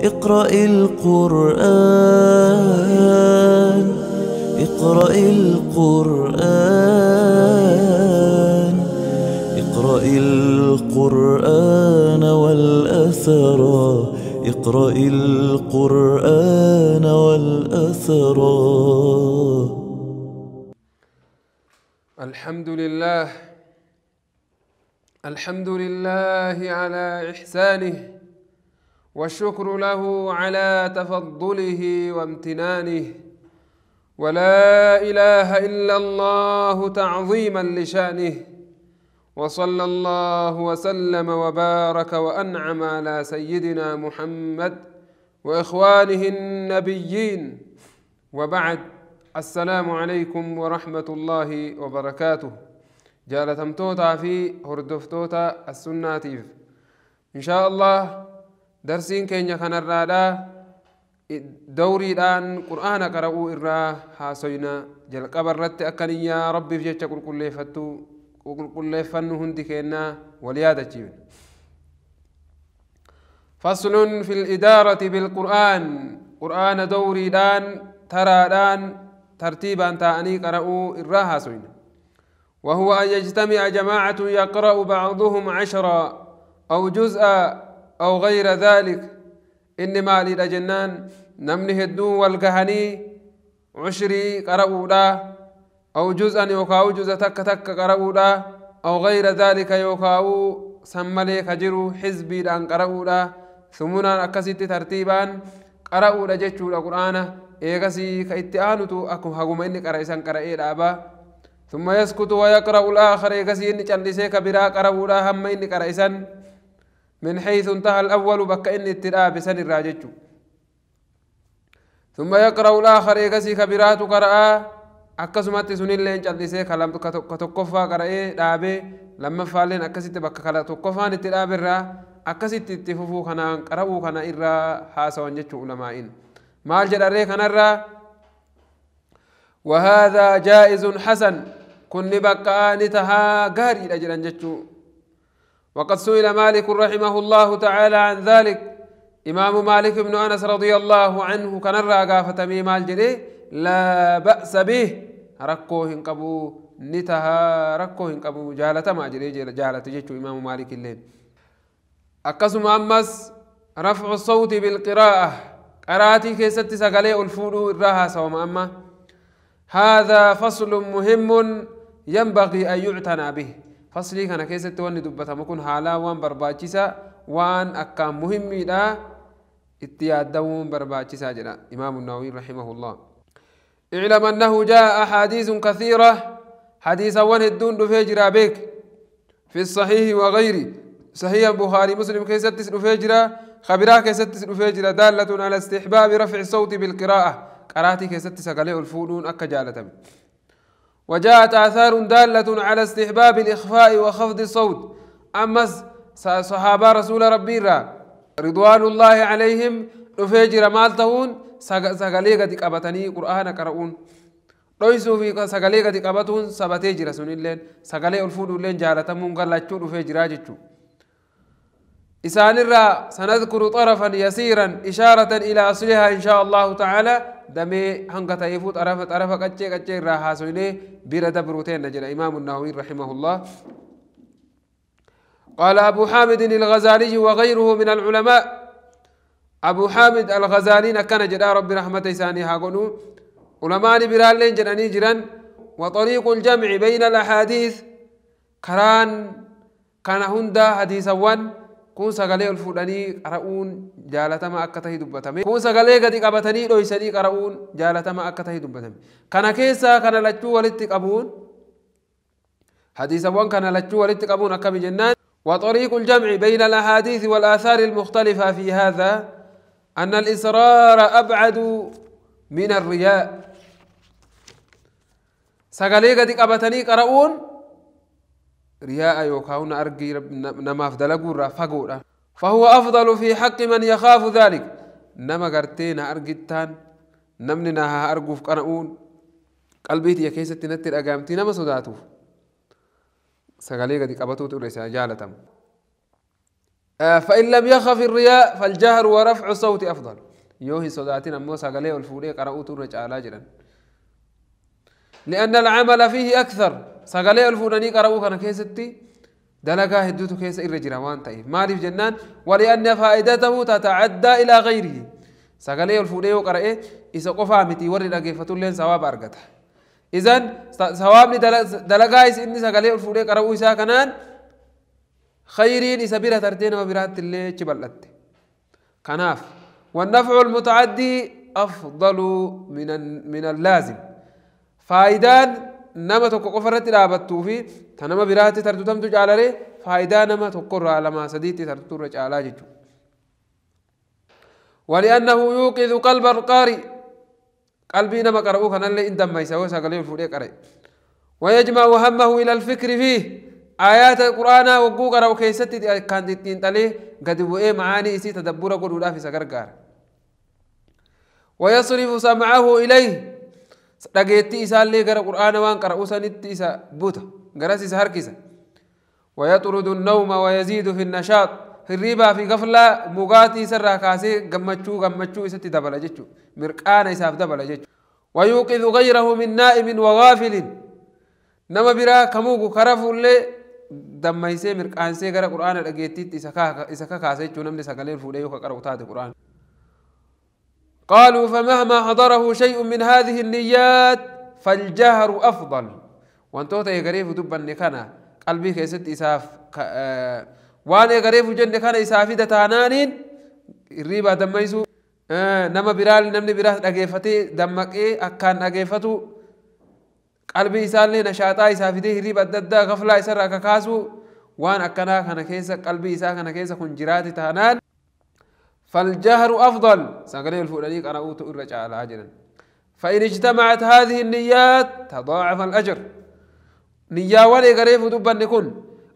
اقرأ القرآن اقرأ القرآن اقرأ القرآن والأثر اقرأ القرآن والأثر الحمد لله الحمد لله على إحسانه والشكر له على تفضله وامتنانه ولا اله الا الله تعظيما لشانه وصلى الله وسلم وبارك وانعم على سيدنا محمد واخوانه النبيين وبعد السلام عليكم ورحمه الله وبركاته توتا في هردفتوتا السناتيف ان شاء الله درسين كينيا كان الرادا دوري الآن قرآن قرأوا إرا حاسينا جل قبر أكني أكنيا ربي في جيتش كل كل فتو كل كل فنو هندي كينا وليادة جيون فصل في الإدارة بالقرآن قرآن دوري الآن ترى الآن ترتيبا تاني قرأوا إرا حاسينا وهو أن يجتمع جماعة يقرأ بعضهم عشرة أو جزءا أو غير ذلك إن لدى جنان نمنه الدون والقهني عشري قرأوا لا أو جزءا يوكاو جزء تك تك قرأوا لا أو غير ذلك يوكاو سملي كجرو حزبي لان قرأوا لا ثمنا أكسيت ترتيبا قرأودا جتشو القرآن إيغسي كإتعانتو أكو هقوم إني قرأيسان قرأي لأبا ثم يسكت ويقرأ الآخر إيغسي إني چندسي كبرا لا هم إني قرأيسان من حيث انتهى الأول بك إن اتراب سن الراجج ثم يقرأ الآخر يقسي كبيرات قرأ أكسمت سن الله إن جلسي كلام كتقفى قرأ إيه؟ دابي لما فعلين أكسيت بك كلا تقفان اتراب الرا أكسيت اتفوفو خنا قرأو خنا إرا حاسا ونجج علمائين مال جرأ خنا الرا وهذا جائز حسن كن بقى نتها غاري لجلن جتشو وقد سئل مالك رحمه الله تعالى عن ذلك إمام مالك بن أنس رضي الله عنه كان الرقافة فتميم الجري لا بأس به ركوهن قبو نتها ركوهن قبو جالة ما جري جالة جيتو إمام مالك الليل أقسم أمس رفع الصوت بالقراءة قراتي كي ست سقلي الفولو الرها سوما أما هذا فصل مهم ينبغي أن يعتنى به فصلي كان كيسة توني دبتا مكون حالا وان برباچيسا وان اكا مهمي لا اتياد دوون برباچيسا جدا امام النووي رحمه الله اعلم انه جاء احاديث كثيرة حديث وان الدون دفجرا بك في الصحيح وغيره صحيح البخاري مسلم كيسة دفجرا خبرا كيسة دفجرا دالة على استحباب رفع الصوت بالقراءة قراتي كيسة سقلي الفولون اكا جالتا بي. وجاءت آثار دالة على استحباب الإخفاء وخفض الصوت أما صحابة رسول ربي را رضوان الله عليهم رفيجر مال تهون سغلي قرآن قرؤون dhoysuu في sagalee gadi qabatuun sabatee jira sunilleen الفود اللين fuudhuulleen jaalatamuun gallachuu dhufee إسان الرا سنذكر طرفا يسيرا إشارة إلى أصلها إن شاء الله تعالى دمي هنگا ta'eefuu xarafa xarafa qaccee qaccee irraa haasoyne بيرد dabru teenna إمام النووي رحمه الله قال أبو حامد الغزالي وغيره من العلماء أبو حامد الغزالي كان جدا رب رحمة ساني هاقنو علماء برالين جدني جران وطريق الجمع بين الأحاديث كران كان هندا حديثا كون سغالي الفوداني قرؤون جالتما اكته دوبتامي كون سغالي غدي قبتاني دو يسدي قرؤون جالتما اكته دوبتامي كانا كيسا كانا لچو ولت قبون حديثا وان كانا لچو ولت قبون اكمي جنان وطريق الجمع بين الاحاديث والاثار المختلفه في هذا ان الاصرار ابعد من الرياء سغالي غدي قبتاني قرؤون رياء يوكاون أرجي نماف جورا فجورا فهو أفضل في حق من يخاف ذلك نما قرتين أرجتان نمني نها أرجوف قرؤون قلبي يا كيسة تنتر أقامتي نما صداتوف سقالي قد قبطوت أريسا جالتم آه، فإن لم يخف الرياء فالجهر ورفع الصوت أفضل يوهي صداتنا أمو سقالي والفولي قرأوت أريسا جالجرا لأن العمل فيه أكثر sagalee ol fuudhanii qara'uu kana keessatti dalagaa hedduutu keessa irra jira waan ta'eef maaliif jennaan wali'anna faayidatahu tatacaddaa ilaa gayrihi sagalee ol fuudhee yoo qara'e isa qofaa miti warri dhageeffatulleen sawaaba argata izan sawaabni dalagaa inni sagalee ol fuudhee qara'uu isaa kanaan khayriin isa bira tartee nama biraatti illee achi bal'atte kanaaf والنفع المتعدي أفضل من من اللازم فايدان nama tokko qofa irratti dhaabattuu fi ta nama biraatti tartutamtu caalare faayidaa nama tokkorraa lamaa sadiitti tartutu irra caalaa jechuudha. ولأنه يوقظ قلب القارئ قلبي نما قرأوه كان اللي إن ما يسوي سقلي الفوري قرأ ويجمع همه إلى الفكر فيه آيات القرآن وقو قرأوا كيست كانت تين تلي قد بوئي معاني إسي تدبر قلولا في سقر قار ويصرف سمعه إليه dhageettii isaallee gara qur'aana waan qara'uu sanitti isa buta garas isa harkisa waya wayaxurudu waya wayaziidu fi nashaaq hirribaa fi gaflaa mugaatii isarraa kaasee gammachuu gammachuu isatti dabala jechuu mirqaana isaaf dabala jechuu wayuuqidu gayrahu min naa'imin wagaafilin nama biraa kamuugu karafuullee dammaysee mirqaansee gara qur'aana dhageettiitti isa kakaasa jechuu namni sagaleen fuudhee yoo ka qara'u qur'aana قالوا فمهما حضره شيء من هذه النيات فالجهر أفضل وانتو تيغريف دبا كان قلبي كيست إساف آه وانا غريف جن كان إسافي دتانانين الريبة دميسو آه، نما برال نمني براس اغيفتي دمك إيه أكان اغيفتو قلبي isaallee لي نشاطا fidee hirriba adda ددا غفلا isarraa kakaasu وان اكنا kana keessa قلبي isaa kana keessa kun jiraate taanaan فالجهر أفضل سنقلي الفؤلاء قرأوت أرجع على عجلا فإن اجتمعت هذه النيات تضاعف الأجر نيا ولي قريف دبا نكون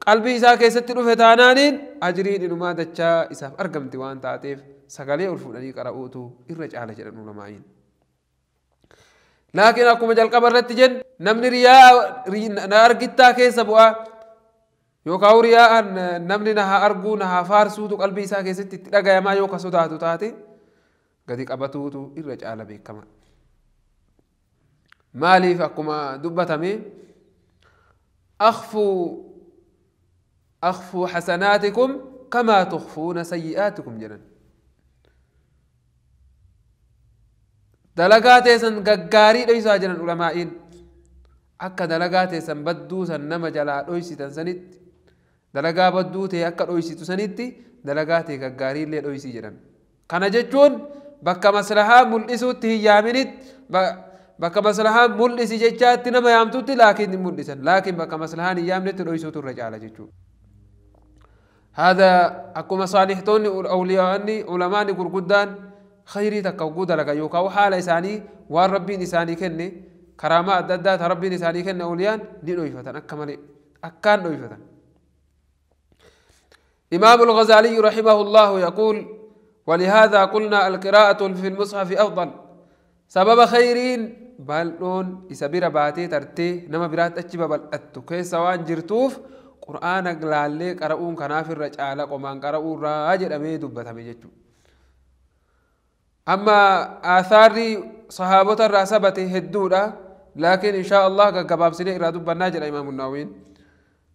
قلبي إسا كيست رفتانان أجرين إنما دجا إساف أرقم ديوان تاتيف سقلي الفؤلاء قرأوت أرجع على جلا العلماء لكن أكو مجال قبر نتجن نمني رياء ري... نارقتا كيس yookaan huriyaa'aan namni na haa arguu na haa faarsuutu qalbii isaa keessatti itti dhagayamaa yookaan sodaatu taate gadi qabatuutu irra caala beekama. Maaliif akkuma dubbatame akhfuu akhfuu xasanaatikum kamaa tukfuuna sayyi'aatikum jedhan. Dalagaa teessan gaggaarii dhoysaa jiran ulamaa'iin akka dalagaa teessan badduu san nama jalaa dhoysitan sanitti dalagaa badduu ta'e akka dhoysitu sanitti dalagaa ta'e gaggaarii illee dhoysii jedhan. Kana jechuun bakka maslahaa mul'isuutti hin yaaminitti bakka maslahaa mul'isi jechaatti nama yaamtutti laakiin hin mul'isan. Laakiin bakka maslahaa hin yaamnetti dhoysuutu irra caala jechuudha. هذا أكما صالحتوني أولياءني علماني قرقدان خيري تكوكو دلقا يوكا وحال إساني وان ربين إساني كني كرامات دادات ربين إساني كني أوليان ني نويفتن أكمالي أكان نويفتن إمام الغزالي رحمه الله يقول ولهذا قلنا القراءة في المصحف أفضل سبب خيرين بلون إسابير باتي ترتي نما برات أجيب بل أتوكي سواء جرتوف قرآن قلالي قرؤون كنافر رجالك ومان قرؤون راجل أمي دبتا ميجتو أما آثار صحابة الرأسبة هدودة لكن إن شاء الله كباب سنة إرادو بناجر إمام النووي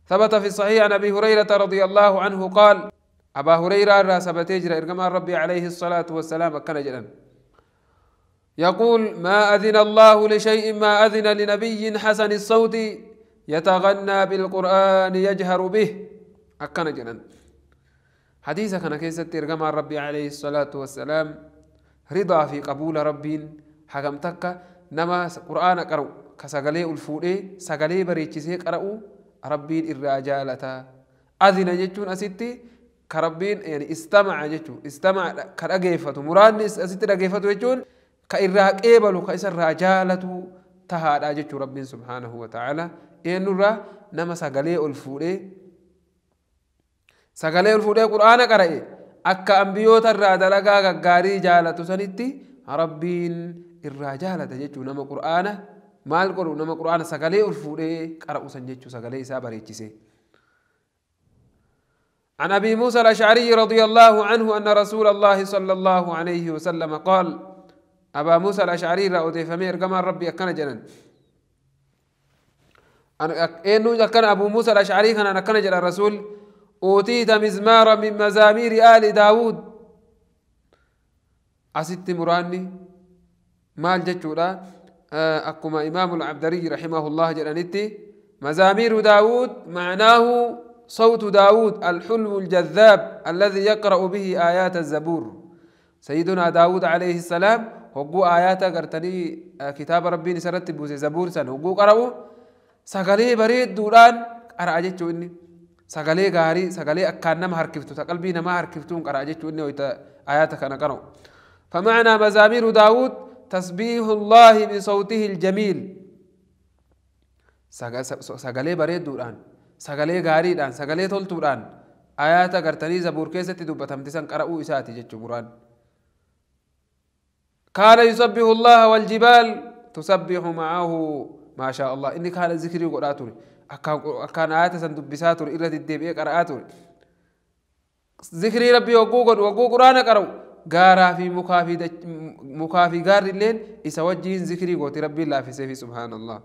ثبت في الصحيح عن أبي هريرة رضي الله عنه قال أبا هريرة را اجر إرقما ربي عليه الصلاة والسلام كان جدا يقول ما أذن الله لشيء ما أذن لنبي حسن الصوت يتغنى بالقرآن يجهر به أكن جدا حديث كان كيست إرقما ربي عليه الصلاة والسلام رضا في قبول ربي حكمتك نما قرآن قرأ كسغلي الفوئي سغلي بريتشي قرأ rabbiin irraa jaalataa azina jechuun asitti ka rabbiin istamaca jechuun Istamaa ka dhageeffatu muraadni asitti dhageeffatu jechuun ka irraa qeebalu ka isarraa jaalatu tahaadha jechuun rabbiin subhaanahu wa ta'ala eenyurraa nama sagalee ol fuudhee sagalee ol fuudhee quraana qara'e akka ambiyoota irraa dalagaa gaggaarii jaalatu sanitti rabbiin irraa jaalata jechuun nama quraana. مال قرو نما قرآن sagalee ol fuudhee qara'usan jechuu sagalee isaa bareechisee. عن ابي موسى الاشعري رضي الله عنه ان رسول الله صلى الله عليه وسلم قال ابا موسى الاشعري رأوتي فمير كما ربي اكن جنن أنا انو كان ابو موسى الاشعري كان اكن جل الرسول اوتيت مزمارا من مزامير ال داوود اسيت مراني مال جچودا آه، أكما إمام العبدري رحمه الله جلانيتي مزامير داود معناه صوت داود الحلو الجذاب الذي يقرأ به آيات الزبور سيدنا داود عليه السلام هو آيات قرتني آه، كتاب ربي نسرت بوزي زبور سن هو قرأه سقلي بريد دوران أرأجت جوني سقلي غاري سقلي أكان ما هركفتو تقلبي نما هركفتون قرأ جوني إني ويتا آيات كان فمعنى مزامير داود تسبيح الله بصوته الجميل سغالي بريد دوران سغالي غاري دان سغالي تول توران آيات غرتني زبور كيسة تدوبة تمتسان قرأو إساتي جج بوران كان يسبح الله والجبال تسبح معه ما شاء الله إني كان ذكري قراتوري أكان آيات سندوب بساتوري إلا تدبئي قراتوري ذكري ربي وقوقر وقوقرانا قرأو gaaraa fi mukaa fi gaarri illeen isa wajjiin zikrii goote rabbiin laafiseefi subhaanallah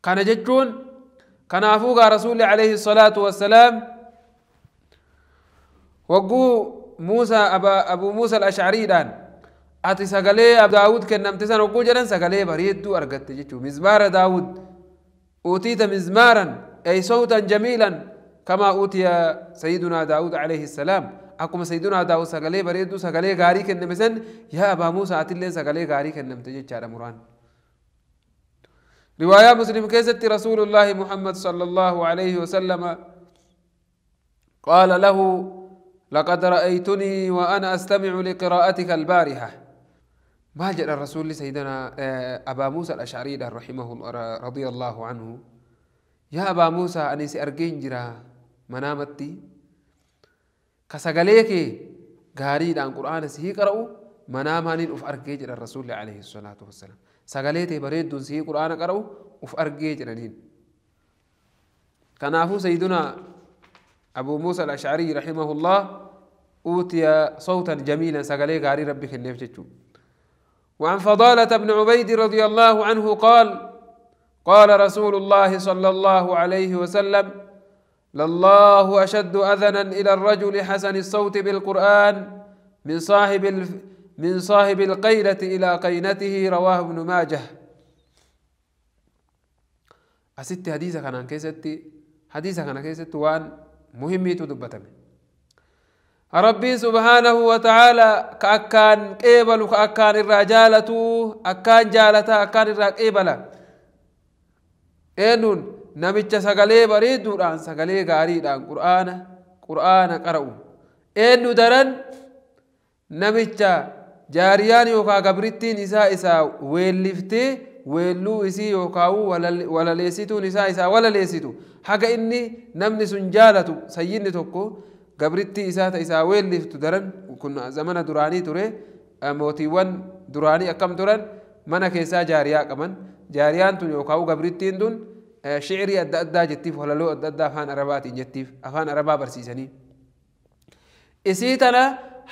kana jechuun kanaafuu gaa rasuulli alayhi salaatu wassalaam wagguu muusaa abuu muusa alashcariidhaan ati sagalee daawud kennamte san hogguu jedhan sagalee bareedduu argatte jechuu mizmaara daawud uutiita mizmaaran ay sawtan jamiilan كما أوتي سيدنا داود عليه السلام أقوم سيدنا داود سقلي بريد سقلي غاري كن يا أبا موسى أتلي سقلي غاري كن متجد شارع مران رواية مسلم كيست رسول الله محمد صلى الله عليه وسلم قال له لقد رأيتني وأنا أستمع لقراءتك البارحة ما جاء الرسول لسيدنا آه، أبا موسى الأشعري رحمه رضي الله عنه يا أبا موسى أني سأرجين جراه منامتي كسغليك غاري دان قران سي قرؤ منام هاني اوف ارجي الرسول عليه الصلاه والسلام سغليتي بريد دون سي قران قرؤ اوف ارجي جرنين كنافو سيدنا ابو موسى الاشعري رحمه الله اوتي صوتا جميلا سغلي غاري ربي كنفتشو وعن فضالة بن عبيد رضي الله عنه قال قال رسول الله صلى الله عليه وسلم لله أشد أذنا إلى الرجل حسن الصوت بالقرآن من صاحب الف من صاحب القيلة إلى قينته رواه ابن ماجه أستي حديثة كان كيستي حديثة كان كيستي وان مهمي تدبتمي ربي سبحانه وتعالى كأكان قبل كأكان الرجالة أكان جالتا أكان الرقيبلة إيه إنون namicha sagalee bareeduudhaan sagalee gaariidhaan qur'aana qur'aana qara'u eenyu daran namicha jaariyaan yookaa gabrittiin isaa isaa weelliftee weelluu isii yookaawu walaleessituun isaa isaa walaleessitu haga inni namni sun jaalatu sayyinni tokko gabrittii isaa ta isaa weelliftu daran kun zamana duraanii ture mootiiwwan duraanii akkam turan mana keessaa jaariyaa qaban jaariyaan tun yookaawu gabrittiin tun شعري أدى أدى جتيف ولا لو أدى أدى أفان أربات جتيف أفان عربا برسيسني إسيتنا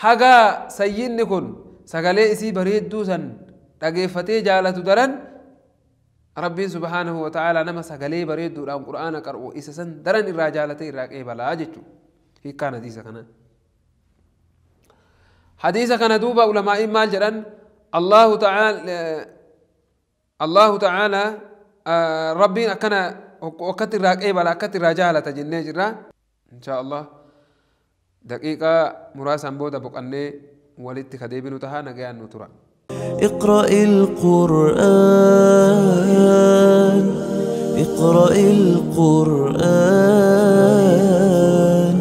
حقا سيين نكون سقالي إسي بريد دوسا تقيفتي جالة درن ربي سبحانه وتعالى نما سقالي بريد دولا قرآن قرؤو إسسن درن إرا جالتي إرا قيبلا جتو هي كان حديث كنا حديث كان دوبا علماء مال جرن الله تعالى الله تعالى ربنا كنا وقت الرجاء بلا كت الرجاء لا تجنن جرا إن شاء الله دقيقة مراس أم بود أبوك أني ولدت خديبي نتها نجاي نترى اقرأ القرآن اقرأ القرآن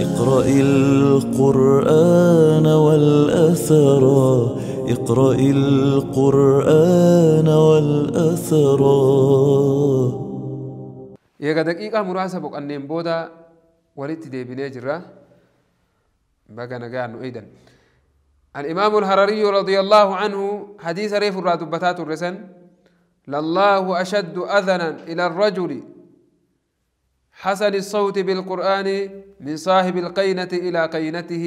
اقرأ القرآن والأثرات اقرأ القرآن والأثر والأثرى eega daqiiqaa muraasa boqanneen بودا ولت دي بنجرة بقى nagaannu eeydan الإمام الهرري رضي الله عنه حديث ريف الراتبتات الرسن لله أشد أذنا إلى الرجل حسن الصوت بالقرآن من صاحب القينة إلى قينته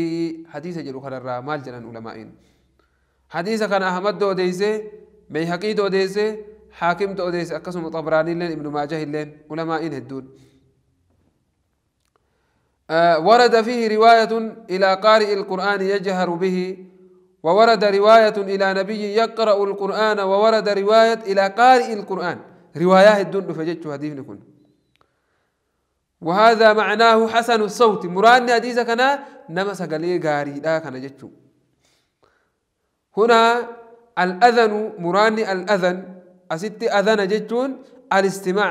حديث خلال رامال جلن علمائين حديث كان أحمد دو ديسي بيهقي دو ديسي حاكم دو ديسي أكسم طبراني لين ابن ماجه لين علماء هدون آه ورد فيه رواية إلى قارئ القرآن يجهر به وورد رواية إلى نبي يقرأ القرآن وورد رواية إلى قارئ القرآن روايات الدون فجدت هذه نكون وهذا معناه حسن الصوت مراد حديث كنا نمس قليل غاري لا كان جتشو هنا الأذن مراني الأذن أستي أذن جتون الاستماع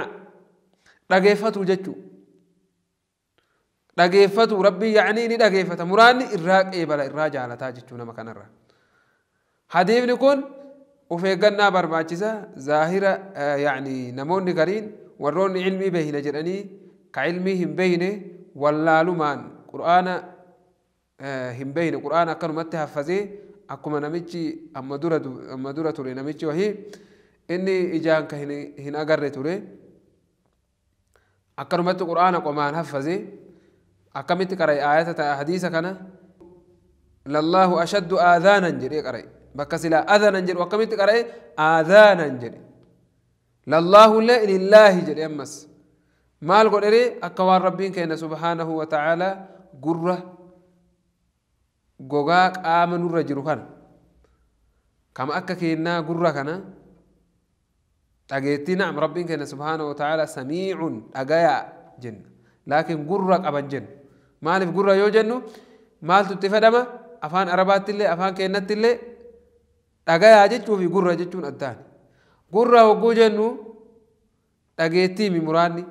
رقيفة جتو رقيفة ربي يعني رقيفته مراني إراك إيبالا الراجع على تاجتون مكان الرا هذه نكون وفيقنا برباجزة ظاهرة آه، يعني نموني قرين وروني علمي به نجراني كعلمهم بينه واللالمان قرآن آه، هم بين قرآن كانوا متحفظين akkuma namichi amma dura, amma dura ture namichi wahii inni ijaan ka hin agarre ture akkanumatti qur'aana qomaan haffaze akkamitti qaray aayata ta'a hadiisa kana lallaahu ashaddu aadaanan jedhee qaray bakka silaa adaanan jedhu akkamitti qaray aadaanan jedhe lallaahu illee ilillaahi jedhe ammas maal godhene akka waan rabbiin kenna subhaanahu wa ta'aalaa gurra gogaa qaama nurra jiru kana kama akka keennaa gurra kana dhageettii na'am rabbiin kenna subhaana wa ta'ala samiicun dhagayaa jenna laakiin gurra qaban jenna maaliif gurra yoo jennu maaltu itti fedhama afaan arabaatti illee afaan keennatti illee dhagayaa jechuu fi gurra jechuun addaani gurra hogguu jennu dhageettii muraanni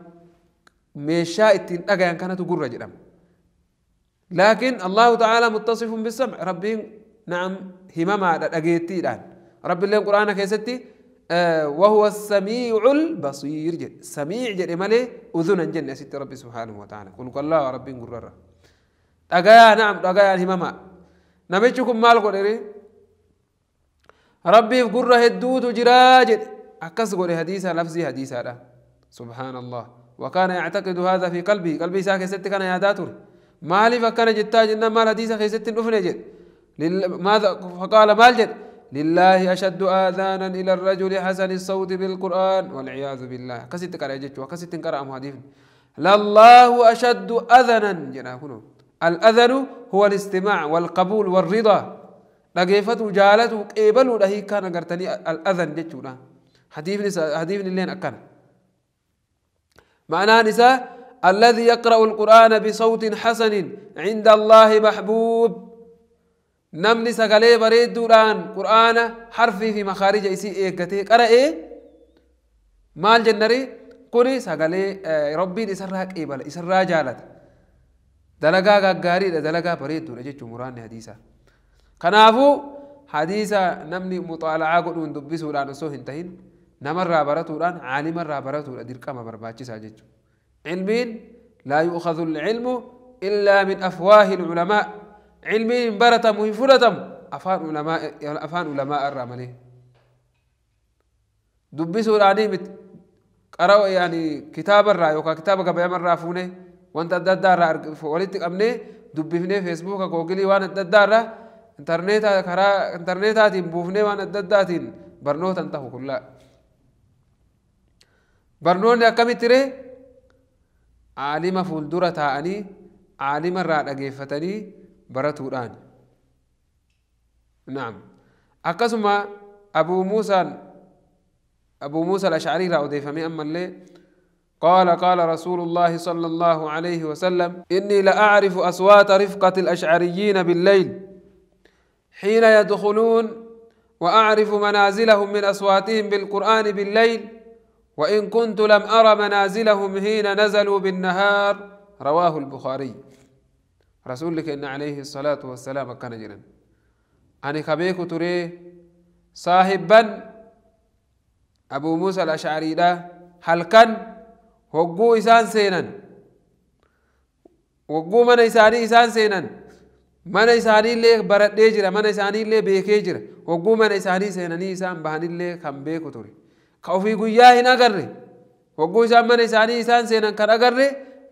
meeshaa ittiin dhagayan kanatu gurra jedhama لكن الله تعالى متصف بالسمع ربي نعم همما دقيتي دان ربي لين قرآن كيستي آه وهو السميع البصير جد سميع جد مالي أذنا جنة ست ربي سبحانه وتعالى قل الله ربي قرر دقايا نعم دقايا همما نميتكم مال قدري ربي قرر هدوت جراجد أكس قولي حديثة لفظي حديثة سبحان الله وكان يعتقد هذا في قلبي قلبي ساكي ستي كان يا داتوري maaliif akkana jettaa jennaan maal hadiisa keessatti hin dhufne ماذا فقال مال جد لله أشد آذانا إلى الرجل حسن الصوت بالقرآن والعياذ بالله كسي قرأ جتشو وكسي قرأ محاديث لله أشد أذنا جنا كنو الأذن هو الاستماع والقبول والرضا لقيفة جالت وقبل له كان قرتني الأذن جتشو حديث حديث اللين أكن معناه نساء الذي يقرأ القرآن بصوت حسن عند الله محبوب نمني سقلي بريد دوران قرآن حرفي في مخارج إسي إيكتي قرأ إيه مال جنري كوني سقلي آه، ربي إسراء إيبال إسراء جالت دلقا غاري دلقا بريد دور جيتش مران حديثة كنافو حديثة نمني مطالعة قلون دبسو لانسو هنتهن نمر رابرتو لان عالم رابرتو لدرقا مبرباتش ساجتشو علمين لا يؤخذ العلم إلا من أفواه العلماء علمين برتم وفرتم أفان علماء يعني أفان علماء الرامني دبسوا العديم قرأوا يعني كتاب الرأي يوكا كتاب قبل مرة فونه وانت الدار ولدت أمني دبفني فيسبوك جوجلي وانا الدار انترنت كرا انترنتات بوفني وان الدار برنوت انتهوا كلها برنوت يا كم تري عالم فولدرة تاني عالم الراد أجيفتني براتوران نعم أقسم أبو موسى أبو موسى الأشعري رأودي فمي أما اللي قال قال رسول الله صلى الله عليه وسلم إني لأعرف أصوات رفقة الأشعريين بالليل حين يدخلون وأعرف منازلهم من أصواتهم بالقرآن بالليل وإن كنت لم أرى منازلهم حين نزلوا بالنهار رواه البخاري رسول إن عليه الصلاة والسلام كان جرا أنا خبيك تري صاحبا أبو موسى الأشعري ده هل كان هجو إسان سينا هجو من إساني إسان سينا من إساني اللي برد جرا من إساني اللي بيكي جرا من إساني سينا إسان بهاني اللي خم بيك تري كوفي غويا هنا غري وغويا من إساني إسان سينا كرا غري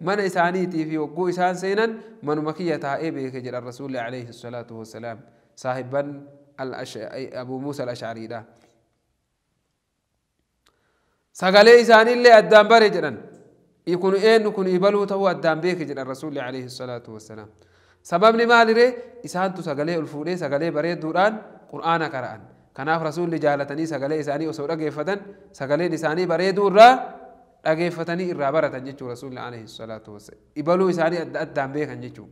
من إساني تيفي وغويا إسان سينا من مكية تائبه كجر الرسول عليه الصلاة والسلام صاحبا الأش... أبو موسى الأشعري ده سقال إساني اللي أدام بارجنا يكون إيه نكون إبلو تهو أدام بيك جل الرسول عليه الصلاة والسلام سبب لما لري إسان تسقالي الفولي سقالي بريد دوران قرآن كرآن كناف رسول اللي جالتني سجلة إساني وسورة كيف فتن سجلة إساني بريد ورا أكيف فتني الرابرة تنجتشو رسول الله عليه الصلاة والسلام إبلو إساني أد أدام به تنجتشو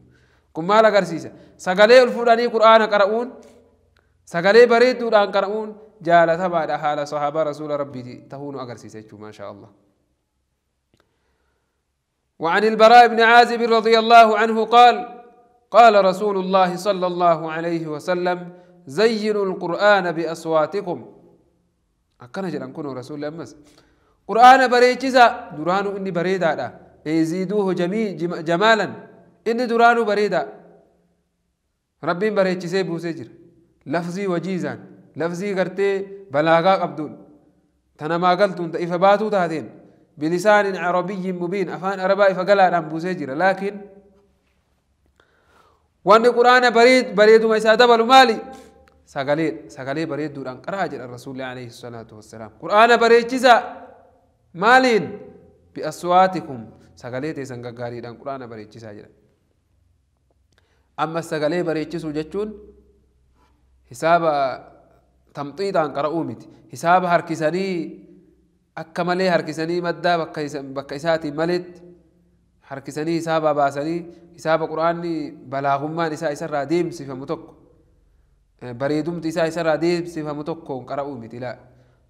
كم مالا كرسيسة سجلة الفوراني قرآن كرؤون سجلة بريد ورا كرؤون جالتها بعد حال صحابة رسول ربي تهون أكرسيسة شو ما شاء الله وعن البراء بن عازب رضي الله عنه قال قال رسول الله صلى الله عليه وسلم زينوا القرآن بأصواتكم أكنا جلان كنوا رسول الله أمس قرآن بريتشزا درانو إني بريدا دا يزيدوه جميل جمالا إني درانو بريدا ربي بريتشزي بوسجر لفظي وجيزا لفظي غرتي بلاغا قبدون ما قلتون إفباتو تهدين بلسان عربي مبين أفان أربا إفقلا رام بوسجر لكن وأن القرآن بريد بريد ما يسادب المالي sagalee sagalee bareedduudhaan qaraa jedha rasuulli alayhi salaatu wassalaam qur'aana bareechisa maaliin bi'aswaatikum sagalee teessan gaggaariidhaan qur'aana bareechisaa jedha amma sagalee bareechisuu jechuun hisaaba tamxiidhaan qara'uu miti hisaaba harkisanii akka malee harkisanii maddaa bakka isaatiin maleetti harkisanii hisaaba baasanii hisaaba qur'aanni balaagummaan isaa isarraa deemsifamu tokko bareedumti isaa isarraa deebsifamu tokkoon qara'uu miti laa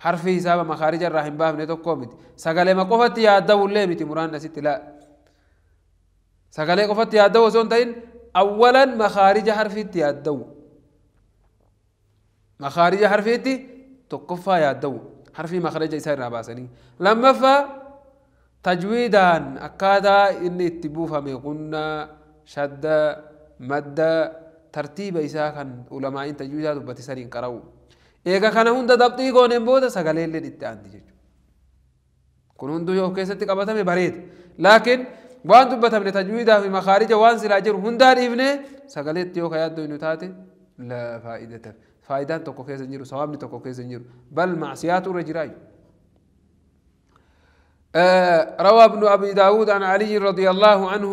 harfi hisaaba makaarija irraa hin baafne tokkoo miti sagalema qofatti yaaddawullee miti muraan asitti laa sagalee qofatti yaaddawu osoo hin ta'in awwalan makaarija harfiitti yaaddawu makaarija harfiitti tokkoffaa yaaddawu harfii makaarija isaa irraa baasanii lammaffaa tajwiidaan akkaataa inni itti buufame qunnaa shadda madda tartiiba isaa kan ulamaa'iin tajuujaa dubbati saniin qara'u. Eega kana hunda dabxii gooneen booda sagaleelleen itti aanti jechuudha. Kun hunduu yoo of keessatti qabatame bareeda. Laakiin waan dubbatamne tajuujidaa fi makaarija waan silaa jiru hundaa dhiifnee sagaleetti yoo kayaaddu nu taate faayidatan. Faayidaan tokko keessa jiru sawaabni tokko keessa jiru bal macsiyaatu irra jiraa jechuudha. روى ابن أبي داود عن علي رضي الله عنه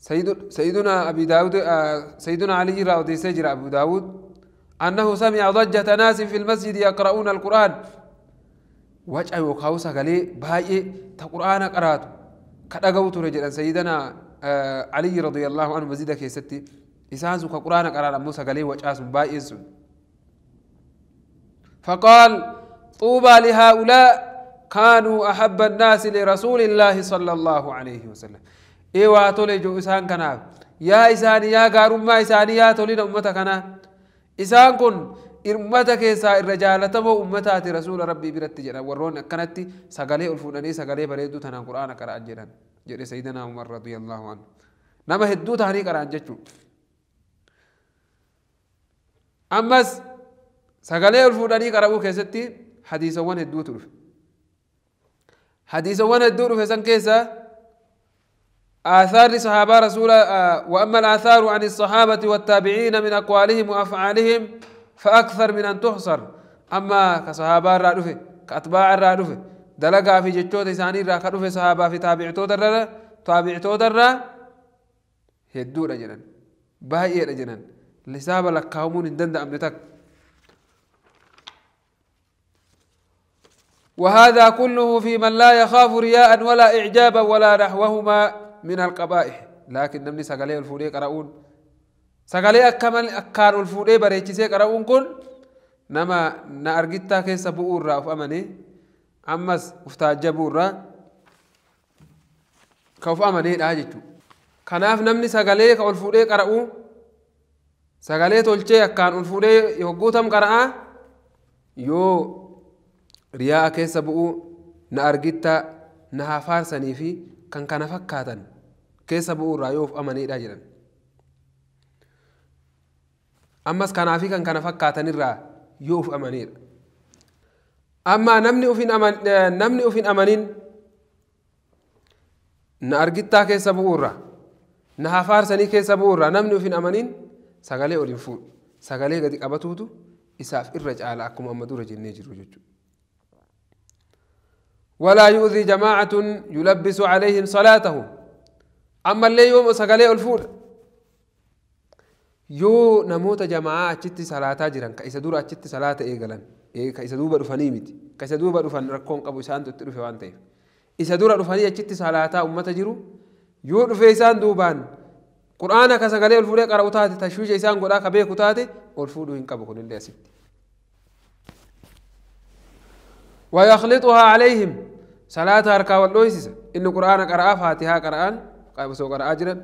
سيدنا أبي داود آه، سيدنا علي راودي سجر أبو داود أنه سمع ضجة ناس في المسجد يقرؤون القرآن وجه يوكاو سغلي بهاي تقرآن قرات كدغو رجلا سيدنا آه، علي رضي الله عنه مزيدا كي ستي كيستي إسانسو كقرآن قرات أمو سغلي وجه أسو باي فقال طوبى لهؤلاء كانوا أحب الناس لرسول الله صلى الله عليه وسلم ee waa tole ijo isaan kanaaf yaa isaanii yaa gaarummaa isaanii yaa tolina ummata kanaa isaan kun ummata keessaa irra jaalatamoo ummataati rasuula rabbii biratti jedhan warroonni akkanatti sagalee ol fuudhanii sagalee bareedduu tanaan quraana qara'an jedhan jedhe sayyidina umar radiyallahu anhu nama hedduu ta'anii qara'an jechuudha. ammas sagalee ol fuudhanii qara'uu keessatti hadiisawwan hedduutu dhufe hadiisawwan hedduu dhufe san keessaa آثار صحابة رسول آه، وأما الآثار عن الصحابة والتابعين من أقوالهم وأفعالهم فأكثر من أن تحصر أما كصحابة الرادفة كأتباع الرادفة دلقا في جتشوت إساني راكدفة صحابة في تابع تودر تابع تودر هدو رجلن باهي رجلن لسابة لكاومون اندند أمنتك وهذا كله في من لا يخاف رياء ولا إعجابا ولا نحوهما min alqabaa'i laakiin namni sagalee ol fuudhee qara'uun sagalee akka akkaan ol fuudhee bareechisee qara'uun kun nama na argittaa keessa bu'uu irraa of amane ammas uf taajjabuu irraa ka of amaneedha jechuudha. Kanaaf namni sagalee ka ol fuudhee qara'uu sagalee tolchee akkaan ol fuudhee hogguutam qara'aa yoo riyaa keessa bu'uu na argittaa na hafaarsanii fi kan kana fakkaatan keessa bu'uurraa yoo of amaniidha jedhan. Ammas kanaafi kan kana fakkaatanirraa yoo of amaniidha. Amma namni of hin amanin na argittaa keessa bu'uurra na hafaarsanii keessa bu'uurra namni of hin amanin sagalee oliin fuudhu sagalee gadi qabatuutu isaaf irra caala akkuma amma dura jennee jiru jechuudha. ولا يؤذي جماعة يلبس عليهم صلاتهم أما اللي يوم سقالي الفول يو نموت جماعة أجت صلاة جرا كيس دور أجت صلاة إيجلا إيه كيس دوبا رفاني متي كيس دوبا رفان ركون قبو سان تترف وان إيس دور رفاني أجت صلاة أمة جرو يو سان دوبان قرآن كسقالي الفول قرأوا تاتي تشويش إيسان قرأ كبيه كتاتي الفول وين قبو كل ويخلطها عليهم salaata harkaa wal dhoysise inni qur'aana qara'aa faatihaa qara'aan osoo qara'aa jiran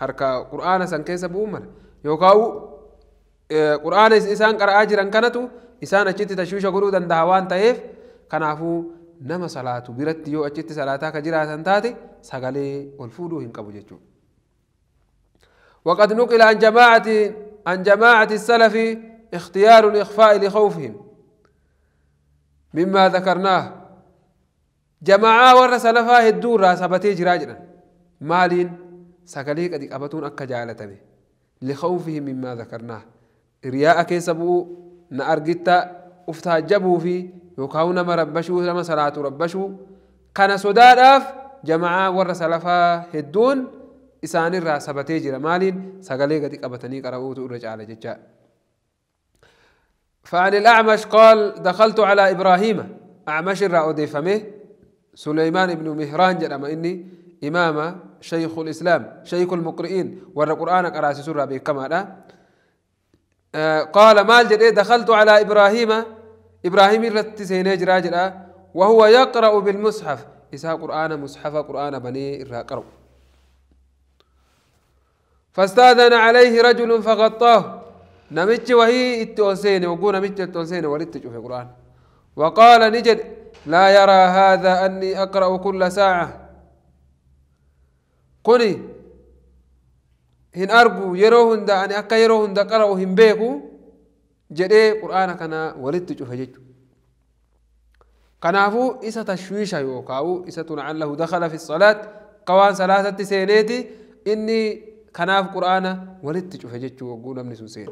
harkaa qur'aana san keessa bu'uun mala yookaan qur'aana isaan qara'aa jiran kanatu isaan achitti tashwiisha godhuu danda'a waan ta'eef kanaafuu nama salaatu biratti yoo achitti salaataa ka jiraatan taate sagalee ol fuudhuu hin qabu jechuudha. وقد نقل عن جماعة عن جماعة السلف اختيار الإخفاء لخوفهم مما ذكرناه جماعة ورا سلفا هدورا سبتي جراجرا مالين سكالي قد أبطون أكا جالتني لخوفه مما ذكرنا رياء كيسبو نأرغتا افتاجبو في يكاون مربشو لما صلاة ربشو كان سداد أف جماعة ورا سلفا هدون إسان را سبتي جرا مالين سكالي قد أبطني قرأوتو رجال ججا فعن الأعمش قال دخلت على إبراهيم أعمش را أضيفمه سليمان بن مهران جرما إني إمام شيخ الإسلام شيخ المقرئين والقرآن قراسي سورة به كما آه قال مال جد إيه، دخلت على إبراهيم إبراهيم رت سينيج راجل آه، وهو يقرأ بالمصحف إساء قرآن مصحف قرآن بني الراقرو فاستاذن عليه رجل فغطاه نمتش وهي التونسين وقو نمتش التونسين ولدت في القرآن وقال نجد لا يرى هذا أني أقرأ كل ساعة قولي هن أرجو يروهن دا أني أكا يروهن دا قرأوا هن بيكو جدي قرآن كنا ولدت جفجت كنافو إسا تشويشا يوكاو إسا لعله دخل في الصلاة قوان صلاة سينيتي إني كناف قرآن ولدت جفجت وقول أمني سنسين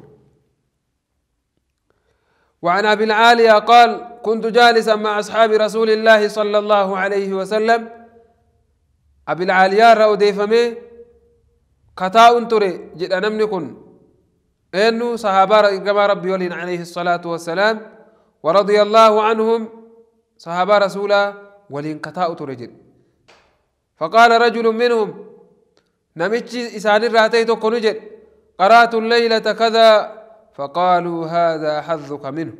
وعن ابي العاليه قال كنت جالسا مع اصحاب رسول الله صلى الله عليه وسلم ابي العاليه راو ديفمي كتاء تري جدا نمني كن انه صحابه كما ربي ولين عليه الصلاه والسلام ورضي الله عنهم صحابه رسولا ولين كتاء تري فقال رجل منهم نمتشي إسان الراتي تكون قرأت الليلة كذا فقالوا هذا حظك منه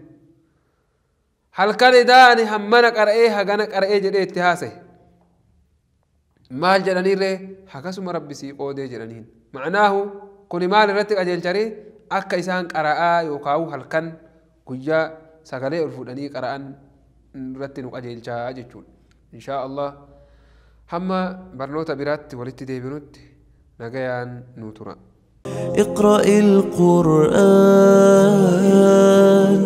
هل كان داني هم من قرئ ها غن قرئ جدي اتهاسه ما جلاني ري حكس مربي سي او دي جلانين معناه كل ما رت اجل جري اك انسان قرا يوكاو هل كان كجا سغلي الفدني قران رت نو اجل جا جچون ان شاء الله هم برنوتا برات ولت دي برنوت نغيان نوترا اقرأ القرآن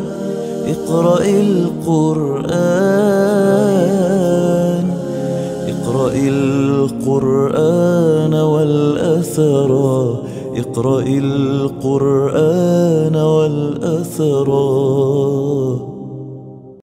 اقرأ القرآن اقرأ القرآن والأثر اقرأ القرآن والأثر